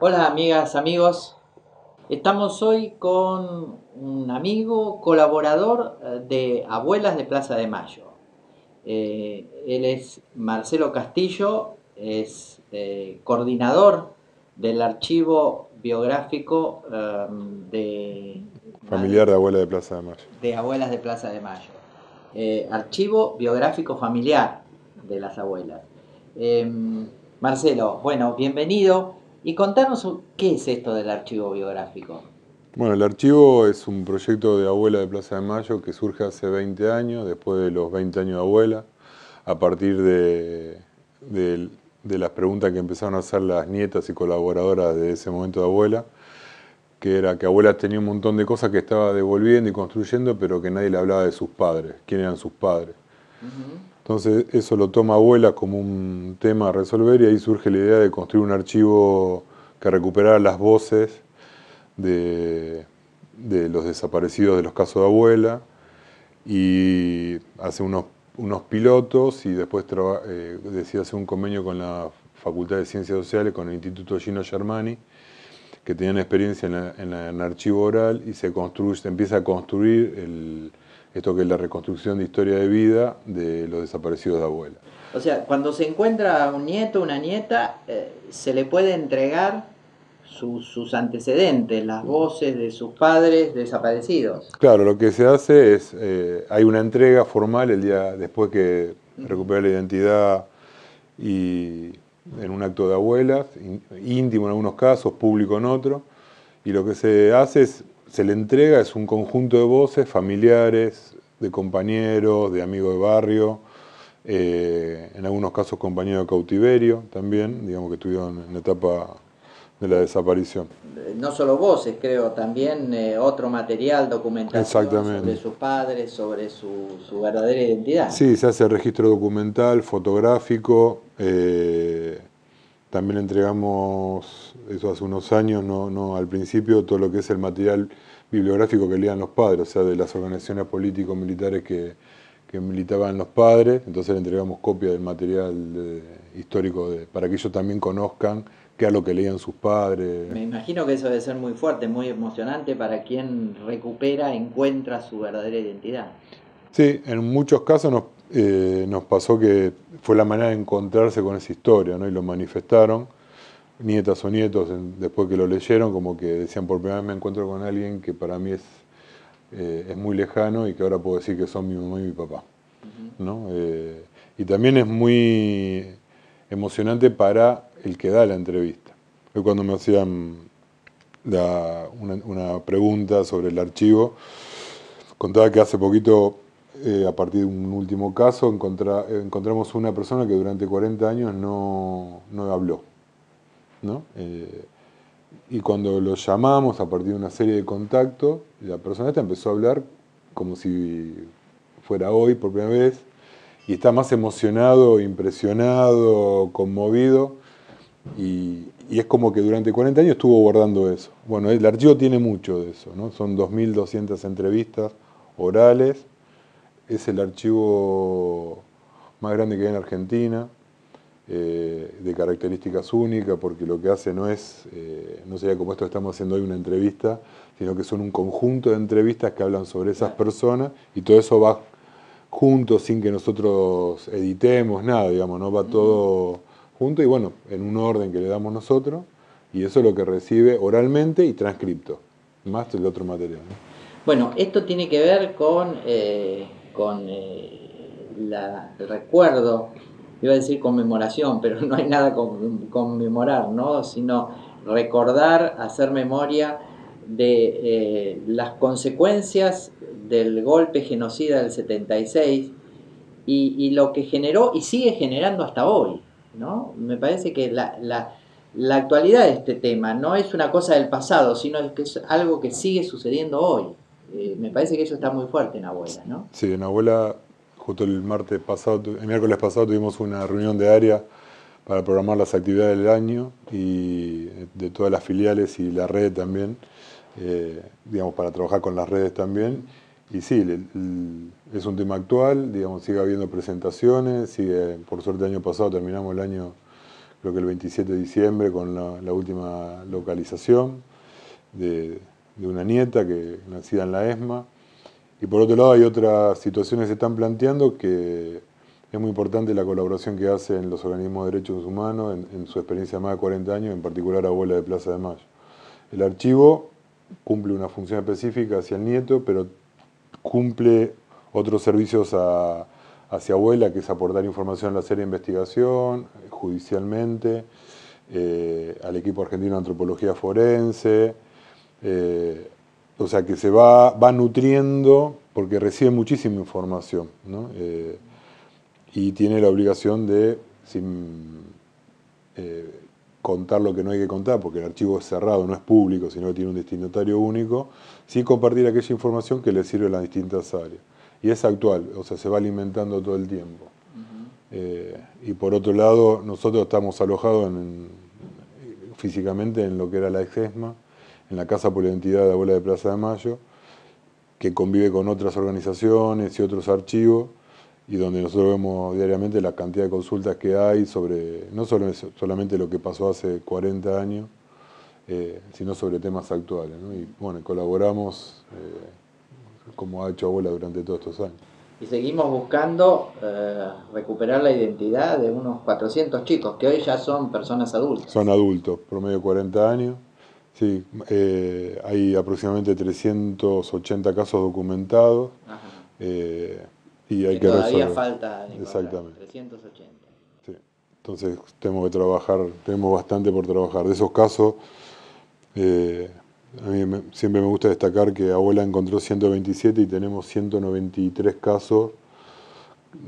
Hola amigas, amigos. Estamos hoy con un amigo colaborador eh, de Abuelas de Plaza de Mayo. Eh, él es Marcelo Castillo, es eh, coordinador del archivo biográfico um, de... Familiar de Abuelas de Plaza de Mayo. De Abuelas de Plaza de Mayo. archivo biográfico familiar de las abuelas. Marcelo, bueno, bienvenido. Y contanos qué es esto del archivo biográfico. Bueno, el archivo es un proyecto de abuela de Plaza de Mayo que surge hace 20 años, después de los 20 años de abuela, a partir de, las preguntas que empezaron a hacer las nietas y colaboradoras de ese momento de abuela, que era que abuela tenía un montón de cosas que estaba devolviendo y construyendo, pero que nadie le hablaba de sus padres, quién eran sus padres. Entonces eso lo toma abuela como un tema a resolver y ahí surge la idea de construir un archivo que recuperara las voces de, los desaparecidos de los casos de abuela y hace unos, unos pilotos y después eh, decide hacer un convenio con la Facultad de Ciencias Sociales, con el Instituto Gino Germani, que tenían experiencia en, archivo oral y se construye, se empieza a construir el, esto que es la reconstrucción de historia de vida de los desaparecidos de abuela. O sea, cuando se encuentra un nieto, una nieta, eh, se le puede entregar sus antecedentes, las voces de sus padres desaparecidos. Claro, lo que se hace es, eh, hay una entrega formal el día después que recupera la identidad y en un acto de abuelas, íntimo en algunos casos, público en otro, y lo que se hace es se le entrega es un conjunto de voces familiares, de compañeros, de amigos de barrio, eh, en algunos casos compañeros de cautiverio también, digamos que estuvieron en la etapa de la desaparición. No solo voces, creo, también eh, otro material documental de sus padres, sobre su, verdadera identidad. Sí, se hace registro documental, fotográfico, eh, también entregamos, eso hace unos años, no, no al principio, todo lo que es el material bibliográfico que leían los padres, o sea, de las organizaciones políticos militares que, que, militaban los padres. Entonces le entregamos copia del material histórico para que ellos también conozcan qué es lo que leían sus padres. Me imagino que eso debe ser muy fuerte, muy emocionante para quien recupera, encuentra su verdadera identidad. Sí, en muchos casos nos eh, nos pasó que fue la manera de encontrarse con esa historia, ¿no? Y lo manifestaron, nietas o nietos, después que lo leyeron, como que decían, por primera vez me encuentro con alguien que para mí es, eh, es muy lejano y que ahora puedo decir que son mi mamá y mi papá, eh, y también es muy emocionante para el que da la entrevista. Yo cuando me hacían una, una pregunta sobre el archivo, contaba que hace poquito eh, a partir de un último caso, encontramos una persona que durante 40 años no, habló. Eh, y cuando lo llamamos a partir de una serie de contactos, la persona esta empezó a hablar como si fuera hoy por primera vez, y está más emocionado, impresionado, conmovido, y, es como que durante 40 años estuvo guardando eso. Bueno, el archivo tiene mucho de eso, son 2.200 entrevistas orales, es el archivo más grande que hay en Argentina, eh, de características únicas, porque lo que hace no es, eh, no sería como esto estamos haciendo hoy una entrevista, sino que son un conjunto de entrevistas que hablan sobre esas personas y todo eso va junto sin que nosotros editemos nada, digamos, no va todo junto y bueno, en un orden que le damos nosotros y eso es lo que recibe oralmente y transcripto, más el otro material. Bueno, esto tiene que ver con eh, con eh, la, el recuerdo, iba a decir conmemoración, pero no hay nada con, conmemorar, ¿no? sino recordar, hacer memoria de eh, las consecuencias del golpe genocida del 76 y, lo que generó y sigue generando hasta hoy. ¿no? Me parece que la, la, la actualidad de este tema no es una cosa del pasado, sino que es algo que sigue sucediendo hoy. Eh, me parece que eso está muy fuerte en Abuela, ¿no? Sí, en Abuela, justo el martes pasado, el miércoles pasado tuvimos una reunión de área para programar las actividades del año y eh, de todas las filiales y la red también, eh, digamos, para trabajar con las redes también. Y sí, es un tema actual, digamos, sigue habiendo presentaciones, sigue, por suerte el año pasado terminamos el año, creo que el 27 de diciembre, con la, la última localización de, de una nieta que nacida en la ESMA. Y por otro lado hay otras situaciones que se están planteando que es muy importante la colaboración que hacen los organismos de derechos humanos en, su experiencia de más de 40 años, en particular Abuela de Plaza de Mayo. El archivo cumple una función específica hacia el nieto, pero cumple otros servicios hacia abuela, que es aportar información a la serie de investigación, judicialmente, eh, al equipo argentino de antropología forense, eh, o sea que se va, nutriendo porque recibe muchísima información eh, y tiene la obligación de sin, eh, contar lo que no hay que contar, porque el archivo es cerrado, no es público, sino que tiene un destinatario único, sin compartir aquella información que le sirve a las distintas áreas. Y es actual, o sea, se va alimentando todo el tiempo. y por otro lado, nosotros estamos alojados físicamente en lo que era la exesma en la Casa por la Identidad de Abuela de Plaza de Mayo, que convive con otras organizaciones y otros archivos, y donde nosotros vemos diariamente la cantidad de consultas que hay sobre, no solo, solamente lo que pasó hace 40 años, eh, sino sobre temas actuales. Y bueno, colaboramos eh, como ha hecho Abuela durante todos estos años. Y seguimos buscando eh, recuperar la identidad de unos 400 chicos que hoy ya son personas adultas. Son adultos, promedio 40 años. Sí, eh, hay aproximadamente 380 casos documentados eh, y hay que, todavía falta exactamente 380. Sí. Entonces tenemos que trabajar, tenemos bastante por trabajar. De esos casos, eh, a mí siempre me gusta destacar que Abuela encontró 127 y tenemos 193 casos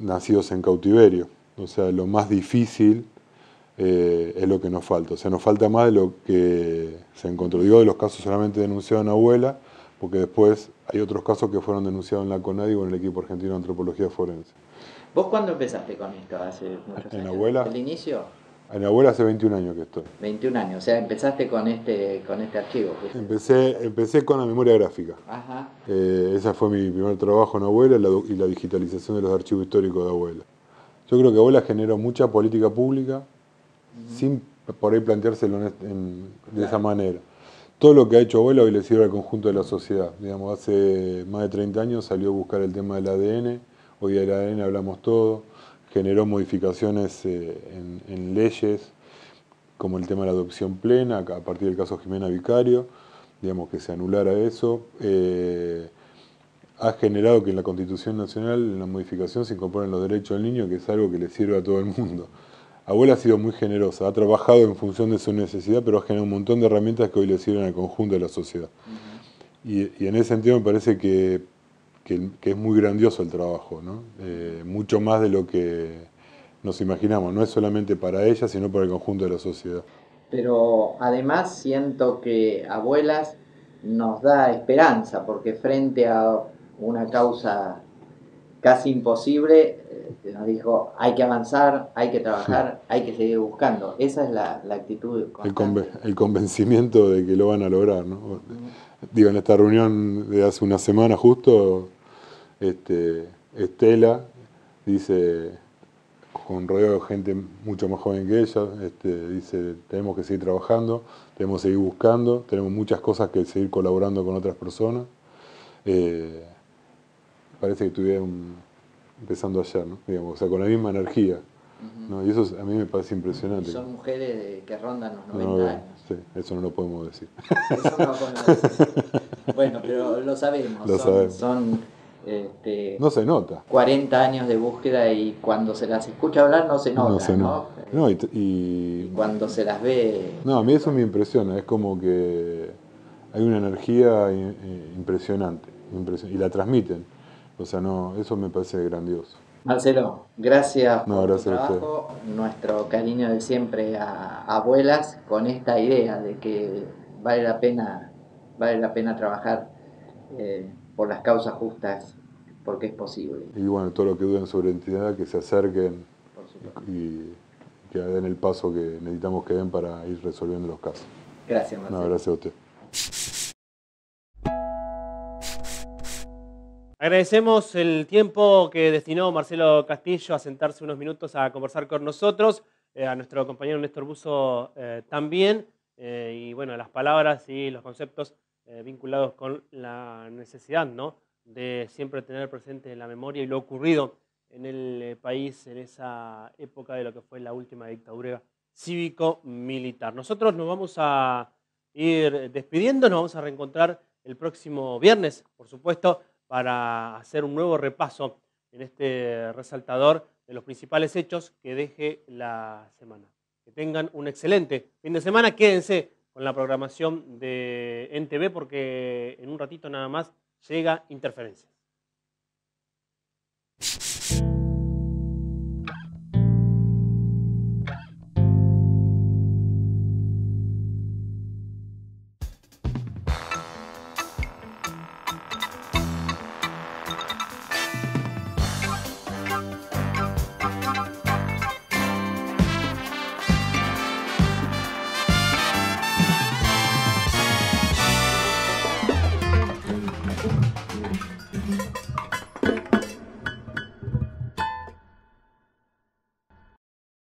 nacidos en cautiverio. O sea, lo más difícil eh, es lo que nos falta. O sea, nos falta más de lo que se encontró. Digo, de los casos solamente denunciados en Abuela, porque después hay otros casos que fueron denunciados en la CONADI o en el equipo argentino de antropología forense. ¿Vos cuándo empezaste con esto? ¿Hace muchos ¿En Abuela? ¿El inicio? En Abuela hace 21 años que estoy. 21 años, o sea, empezaste con este, con este archivo. Pues. Empecé, empecé con la memoria gráfica. Eh, ese fue mi primer trabajo en Abuela y la digitalización de los archivos históricos de Abuela. Yo creo que Abuela generó mucha política pública, sin por ahí planteárselo de esa manera. Todo lo que ha hecho abuela hoy le sirve al conjunto de la sociedad. hace más de 30 años salió a buscar el tema del ADN, hoy del ADN hablamos todo, generó modificaciones eh, en, leyes, como el tema de la adopción plena, a partir del caso Jimena Vicario, digamos que se anulara eso. Eh, ha generado que en la Constitución Nacional, en la modificación, se incorporen los derechos del niño, que es algo que le sirve a todo el mundo. Abuela ha sido muy generosa, ha trabajado en función de su necesidad, pero ha generado un montón de herramientas que hoy le sirven al conjunto de la sociedad. y, en ese sentido me parece que, es muy grandioso el trabajo, ¿no? Eh, mucho más de lo que nos imaginamos, no es solamente para ella, sino para el conjunto de la sociedad. Pero además siento que Abuelas nos da esperanza, porque frente a una causa casi imposible, eh, nos dijo, hay que avanzar, hay que trabajar, hay que seguir buscando. Esa es la, actitud. El, el, convencimiento de que lo van a lograr. ¿no? Mm. Digo, en esta reunión de hace una semana justo, este, Estela dice, con rodeo de gente mucho más joven que ella, este, dice, tenemos que seguir trabajando, tenemos que seguir buscando, tenemos muchas cosas que seguir colaborando con otras personas. Eh, parece que estuvieran empezando ayer, ¿no? Digamos, o sea, con la misma energía. Y eso a mí me parece impresionante. son mujeres de, que rondan los 90 años. Sí, eso no lo podemos decir. Eso no podemos decir. bueno, pero lo sabemos. son, son este, no se nota. 40 años de búsqueda y cuando se las escucha hablar no se nota. No, se nota. ¿no? Y, cuando se las ve... No, a mí eso me impresiona, es como que hay una energía eh, impresionante y la transmiten. O sea, no, eso me parece grandioso. Marcelo, gracias por trabajo. Nuestro cariño de siempre a abuelas con esta idea de que vale la pena, vale la pena trabajar eh, por las causas justas porque es posible. Y bueno, todo lo que duden sobre entidad, que se acerquen y que den el paso que necesitamos que den para ir resolviendo los casos. Gracias, Marcelo. No, gracias a usted. Agradecemos el tiempo que destinó Marcelo Castillo a sentarse unos minutos a conversar con nosotros, eh, a nuestro compañero Néstor Buso eh, también, eh, y bueno, las palabras y los conceptos vinculados con la necesidad ¿no? de siempre tener presente la memoria y lo ocurrido en el país en esa época de lo que fue la última dictadura cívico-militar. Nosotros nos vamos a ir despidiendo, nos vamos a reencontrar el próximo viernes, por supuesto para hacer un nuevo repaso en este resaltador de los principales hechos que deje la semana. Que tengan un excelente fin de semana. Quédense con la programación de NTV porque en un ratito nada más llega Interferencias.